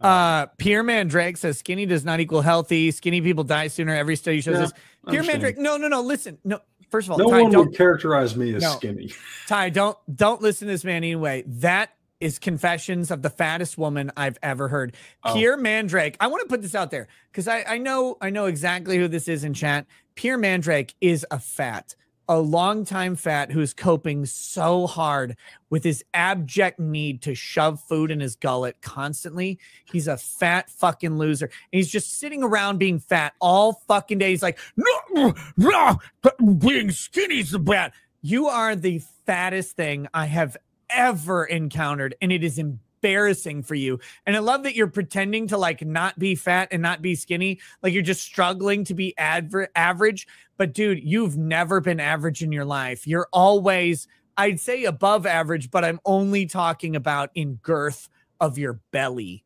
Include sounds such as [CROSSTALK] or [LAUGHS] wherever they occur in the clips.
Uh, Pierre Mandrake says skinny does not equal healthy. Skinny people die sooner. Every study shows yeah, this. Pierre Mandrake, no, no, no. Listen, no. First of all, no Ty, one don't, would characterize me as no. skinny. Ty, don't don't listen to this man anyway. That is confessions of the fattest woman I've ever heard. Oh. Pierre Mandrake. I want to put this out there because I, I know I know exactly who this is in chat. Pierre Mandrake is a fat a longtime fat who's coping so hard with his abject need to shove food in his gullet constantly. He's a fat fucking loser. And he's just sitting around being fat all fucking day. He's like, no, no, being skinny's the bad. You are the fattest thing I have ever encountered, and it is embarrassing embarrassing for you. And I love that you're pretending to like not be fat and not be skinny. Like you're just struggling to be adver- average. But dude, you've never been average in your life. You're always, I'd say above average, but I'm only talking about in girth of your belly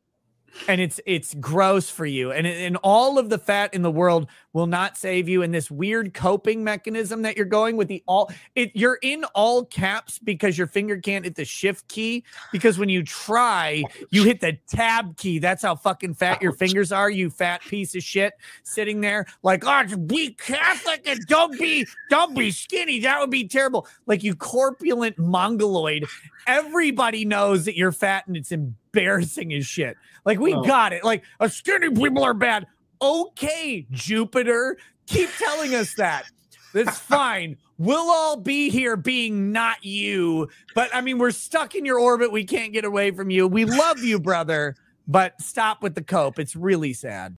and it's it's gross for you and and all of the fat in the world will not save you and this weird coping mechanism that you're going with the all it you're in all caps because your finger can't hit the shift key because when you try you hit the tab key that's how fucking fat your fingers are you fat piece of shit sitting there like oh be catholic and don't be don't be skinny that would be terrible like you corpulent mongoloid everybody knows that you're fat and it's embarrassing embarrassing as shit. Like we oh. got it. Like a uh, skinny people are bad. Okay, Jupiter, keep telling us that. That's [LAUGHS] fine. We'll all be here being not you. But I mean, we're stuck in your orbit. We can't get away from you. We love you, brother. But stop with the cope. It's really sad.